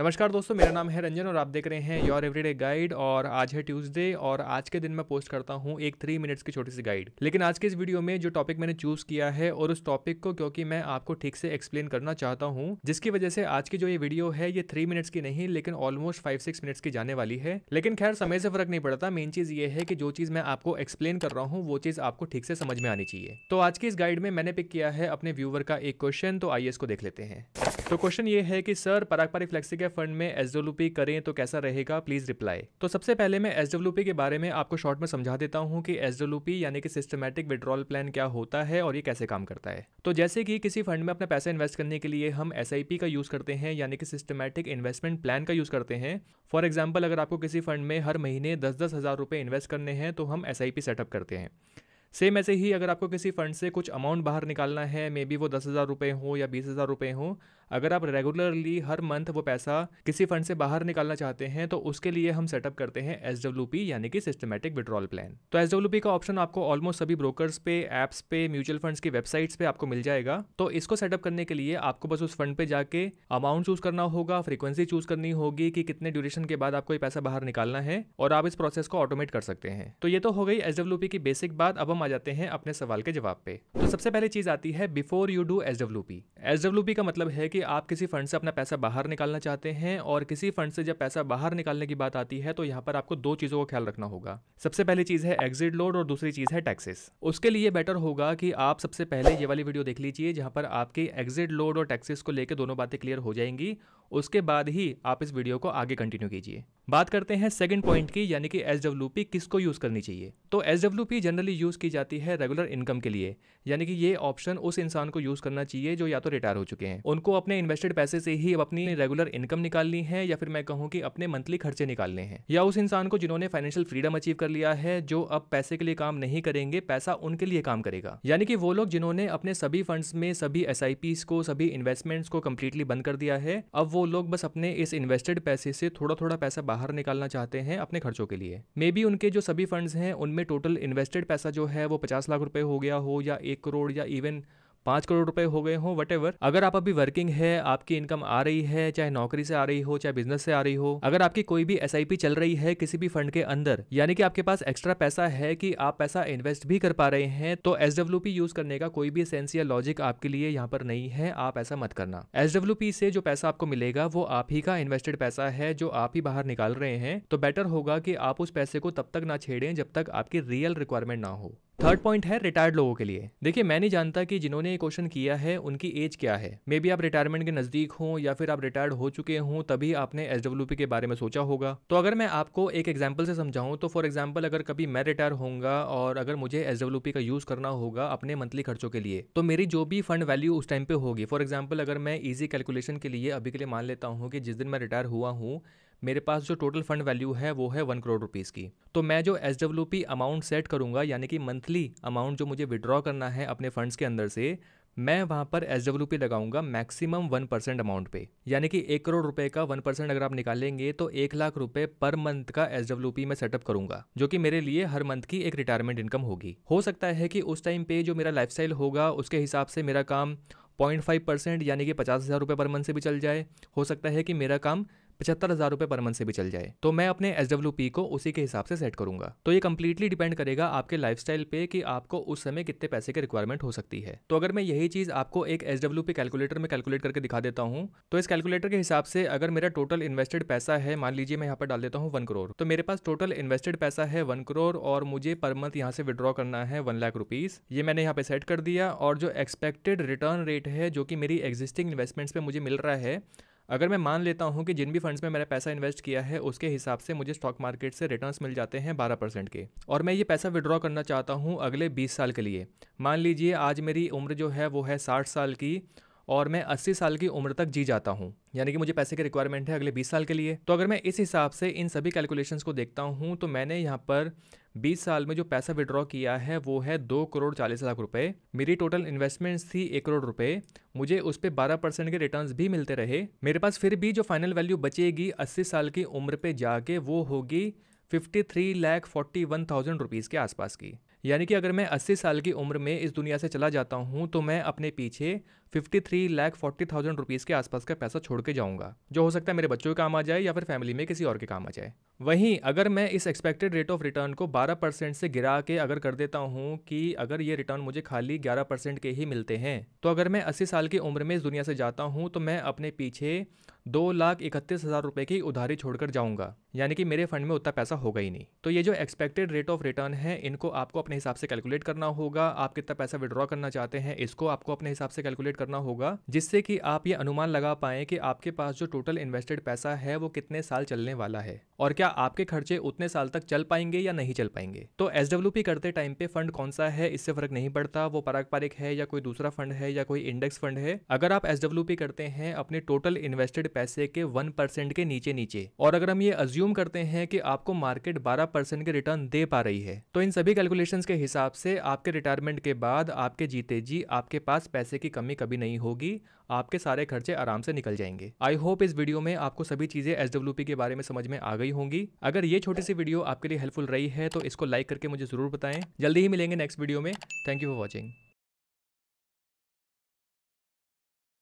नमस्कार दोस्तों मेरा नाम है रंजन और आप देख रहे हैं योर एवरीडे गाइड और आज है ट्यूसडे और आज के दिन मैं पोस्ट करता हूँ एक थ्री मिनट्स की छोटी सी गाइड लेकिन आज के इस वीडियो में जो टॉपिक मैंने चूज किया है और उस टॉपिक को क्योंकि मैं आपको ठीक से एक्सप्लेन करना चाहता हूँ जिसकी वजह से आज की जो ये वीडियो है ये थ्री मिनट्स की नहीं लेकिन ऑलमोस्ट फाइव सिक्स मिनट्स की जाने वाली है लेकिन खैर समय से फर्क नहीं पड़ता मेन चीज ये है कि जो चीज मैं आपको एक्सप्लेन कर रहा हूँ वो चीज आपको ठीक से समझ में आनी चाहिए तो आज की इस गाइड में मैंने पिक किया है अपने व्यूवर का एक क्वेश्चन तो आइए इसको देख लेते हैं तो क्वेश्चन ये है कि सर परागपारी फ्लेक्सी के फंड में एस करें तो कैसा रहेगा प्लीज रिप्लाई तो सबसे पहले मैं एस के बारे में आपको शॉर्ट में समझा देता हूँ कि एस यानी कि सिस्टमेटिक विड्रॉल प्लान क्या होता है और ये कैसे काम करता है तो जैसे कि किसी फंड में अपना पैसा इन्वेस्ट करने के लिए हम एस का यूज करते हैं यानी कि सिस्टमेटिक इन्वेस्टमेंट प्लान का यूज करते हैं फॉर एग्जाम्पल अगर आपको किसी फंड में हर महीने दस दस हजार रुपये इन्वेस्ट करने हैं तो हम एस सेटअप करते हैं सेम ऐसे ही अगर आपको किसी फंड से कुछ अमाउंट बाहर निकालना है मे बी वो दस हज़ार रुपये हों या बीस हज़ार रुपये हो अगर आप रेगुलरली हर मंथ वो पैसा किसी फंड से बाहर निकालना चाहते हैं तो उसके लिए हम सेटअप करते हैं एस यानी कि सिस्टमेटिक विड्रॉल प्लान तो एस का ऑप्शन आपको ऑलमोस्ट सभी ब्रोकर्स पे एप्स पे म्यूचुअल फंड्स की वेबसाइट्स पे आपको मिल जाएगा तो इसको सेटअप करने के लिए आपको बस उस फंड पे जाके अमाउंट चूज करना होगा फ्रीक्वेंसी चूज करनी होगी कि कितने ड्यूरेशन के बाद आपको ये पैसा बाहर निकालना है और आप इस प्रोसेस को ऑटोमेट कर सकते हैं तो ये तो हो गई एस की बेसिक बात अब हम आ जाते हैं अपने सवाल के जवाब पे तो सबसे पहले चीज आती है before you do S S का मतलब है कि आप किसी फंड से अपना पैसा बाहर निकालना चाहते हैं और किसी फंड से जब पैसा बाहर निकालने की बात आती है तो यहाँ पर आपको दो चीज़ों का ख्याल रखना होगा सबसे पहली चीज़ है एग्जिट लोड और दूसरी चीज़ है टैक्सेस उसके लिए बेटर होगा कि आप सबसे पहले ये वाली वीडियो देख लीजिए जहाँ पर आपके एग्जिट लोड और टैक्सेस को लेकर दोनों बातें क्लियर हो जाएंगी उसके बाद ही आप इस वीडियो को आगे कंटिन्यू कीजिए बात करते हैं सेकंड पॉइंट की यानी कि एस किसको यूज़ करनी चाहिए तो एस जनरली यूज़ की जाती है रेगुलर इनकम के लिए यानी कि ये ऑप्शन उस इंसान को यूज़ करना चाहिए जो या तो रिटायर हो चुके हैं उनको अपने इन्वेस्टेड पैसे से ही अब अपनी रेगुलर इनकम निकालनी है या फिर मैं कहूँ कि अपने मंथली खर्चे निकालने हैं या उस इंसान को जिन्होंने फाइनेंशियल फ्रीडम अचीव कर लिया है जो अब पैसे के लिए काम नहीं करेंगे पैसा उनके लिए काम करेगा यानी कि वो लोग जिन्होंने अपने सभी फंड्स में सभी एस को सभी इन्वेस्टमेंट्स को कम्प्लीटली बंद कर दिया है अब वो लोग बस अपने इस इन्वेस्टेड पैसे से थोड़ा थोड़ा पैसा बाहर निकालना चाहते हैं अपने खर्चों के लिए मे बी उनके जो सभी फंड्स हैं उनमें टोटल इन्वेस्टेड पैसा जो है वो पचास लाख रुपए हो गया हो या एक करोड़ या इवन पांच करोड़ रुपए हो गए हो वट अगर आप अभी वर्किंग है आपकी इनकम आ रही है चाहे नौकरी से आ रही हो चाहे बिजनेस से आ रही हो अगर आपकी कोई भी एस चल रही है किसी भी फंड के अंदर यानी कि आपके पास एक्स्ट्रा पैसा है कि आप पैसा इन्वेस्ट भी कर पा रहे हैं तो एस यूज करने का कोई भी सेंस या लॉजिक आपके लिए यहाँ पर नहीं है आप ऐसा मत करना एस से जो पैसा आपको मिलेगा वो आप ही का इन्वेस्टेड पैसा है जो आप ही बाहर निकाल रहे हैं तो बेटर होगा कि आप उस पैसे को तब तक ना छेड़ें जब तक आपकी रियल रिक्वायरमेंट ना हो थर्ड पॉइंट है रिटायर्ड लोगों के लिए देखिए मैं नहीं जानता कि जिन्होंने ये क्वेश्चन किया है उनकी एज क्या है मे बी आप रिटायरमेंट के नज़दीक हों या फिर आप रिटायर्ड हो चुके हों तभी आपने एस के बारे में सोचा होगा तो अगर मैं आपको एक एग्जाम्पल से समझाऊं तो फॉर एग्जाम्पल अगर कभी मैं रिटायर होऊंगा और अगर मुझे एस का यूज़ करना होगा अपने मंथली खर्चों के लिए तो मेरी जो भी फंड वैल्यू उस टाइम पे होगी फॉर एग्जाम्पल अगर मैं ईजी कैलकुलेशन के लिए अभी के लिए मान लेता हूँ कि जिस दिन मैं रिटायर हुआ हूँ मेरे पास जो टोटल फंड वैल्यू है वो है वन करोड़ रुपीज़ की तो मैं जो S W P amount set करूंगा यानी कि मंथली अमाउंट जो मुझे विड्रॉ करना है अपने फंड्स के अंदर से मैं वहां पर एस डब्ल्यू पी लगाऊंगा मैक्सिमम वन परसेंट अमाउंट पे यानी कि एक करोड़ रुपए का वन परसेंट अगर आप निकालेंगे तो एक लाख रुपए पर मंथ का एस डब्ल्यू पी मैं सेटअप करूंगा जो कि मेरे लिए हर मंथ की एक रिटायरमेंट इनकम होगी हो सकता है कि उस टाइम पे जो मेरा स्टाइल होगा उसके हिसाब से मेरा काम पॉइंट फाइव परसेंट यानी कि पचास हज़ार रुपये पर मंथ से भी चल जाए हो सकता है कि मेरा काम पचहत्तर हज़ार रुपये पर मंथ से भी चल जाए तो मैं अपने एस को उसी के हिसाब से सेट करूंगा तो ये कम्प्लीटली डिपेंड करेगा आपके लाइफ स्टाइल पे कि आपको उस समय कितने पैसे की रिक्वायरमेंट हो सकती है तो अगर मैं यही चीज़ आपको एक एस कैलकुलेटर में कैलकुलेट करके दिखा देता हूँ तो इस कैलकुलेटर के हिसाब से अगर मेरा टोटल इन्वेस्टेड पैसा है मान लीजिए मैं यहाँ पर डाल देता हूँ वन करोड़ तो मेरे पास टोटल इन्वेस्टेड पैसा है वन करोड़ और मुझे पर मंथ यहाँ से विड्रॉ करना है वन लाख रुपीज़ ये मैंने यहाँ पे सेट कर दिया और जो एक्सपेक्टेड रिटर्न रेट है जो कि मेरी एग्जिस्टिंग इन्वेस्टमेंट्स पे मुझे मिल रहा है अगर मैं मान लेता हूँ कि जिन भी फंड्स में मैंने पैसा इन्वेस्ट किया है उसके हिसाब से मुझे स्टॉक मार्केट से रिटर्न्स मिल जाते हैं 12 परसेंट के और मैं ये पैसा विड्रॉ करना चाहता हूँ अगले 20 साल के लिए मान लीजिए आज मेरी उम्र जो है वो है 60 साल की और मैं 80 साल की उम्र तक जी जाता हूँ यानी कि मुझे पैसे की रिक्वायरमेंट है अगले 20 साल के लिए तो अगर मैं इस हिसाब से इन सभी कैलकुलेशन को देखता हूँ तो मैंने यहाँ पर 20 साल में जो पैसा विड्रॉ किया है वो है दो करोड़ चालीस लाख रुपए मेरी टोटल इन्वेस्टमेंट्स थी एक करोड़ रुपए मुझे उस पर बारह परसेंट के रिटर्न भी मिलते रहे मेरे पास फिर भी जो फाइनल वैल्यू बचेगी अस्सी साल की उम्र पे जाके वो होगी fifty three lakh forty one thousand rupees के आसपास की यानी कि अगर मैं अस्सी साल की उम्र में इस दुनिया से चला जाता हूँ तो मैं अपने पीछे fifty three lakh forty thousand rupees के आसपास का पैसा छोड़ के जाऊँगा जो हो सकता है मेरे बच्चों के काम आ जाए या फिर फैमिली में किसी और के काम आ जाए वहीं अगर मैं इस एक्सपेक्टेड रेट ऑफ रिटर्न को 12 परसेंट से गिरा के अगर कर देता हूँ कि अगर ये रिटर्न मुझे खाली 11 परसेंट के ही मिलते हैं तो अगर मैं 80 साल की उम्र में इस दुनिया से जाता हूँ तो मैं अपने पीछे दो लाख इकतीस हज़ार रुपये की उधारी छोड़कर जाऊंगा यानी कि मेरे फंड में उतना पैसा होगा ही नहीं तो ये जो एक्सपेक्टेड रेट ऑफ रिटर्न है इनको आपको अपने हिसाब से कैलकुलेट करना होगा आप कितना पैसा विड्रॉ करना चाहते हैं इसको आपको अपने हिसाब से कैलकुलेट करना होगा जिससे कि आप ये अनुमान लगा पाए कि आपके पास जो टोटल इन्वेस्टेड पैसा है वो कितने साल चलने वाला है और क्या आपके खर्चे उतने साल तक चल पाएंगे या नहीं चल पाएंगे तो एस करते टाइम पे फंड कौन सा है इससे फर्क नहीं पड़ता वो पारंपरिक है या कोई दूसरा फंड है या कोई इंडेक्स फंड है अगर आप एस करते हैं अपने टोटल इन्वेस्टेड पैसे के वन परसेंट के नीचे नीचे और अगर हम ये अज्यूम करते हैं कि आपको मार्केट बारह परसेंट के रिटर्न दे पा रही है तो इन सभी कैलकुलेशन के हिसाब से आपके रिटायरमेंट के बाद आपके जीते जी आपके पास पैसे की कमी कभी नहीं होगी आपके सारे खर्चे आराम से निकल जाएंगे आई होप इस वीडियो में आपको सभी चीजें एस के बारे में समझ में आ गई होंगी अगर ये छोटी सी वीडियो आपके लिए हेल्पफुल रही है तो इसको लाइक करके मुझे जरूर बताएं जल्दी ही मिलेंगे नेक्स्ट वीडियो में थैंक यू फॉर वॉचिंग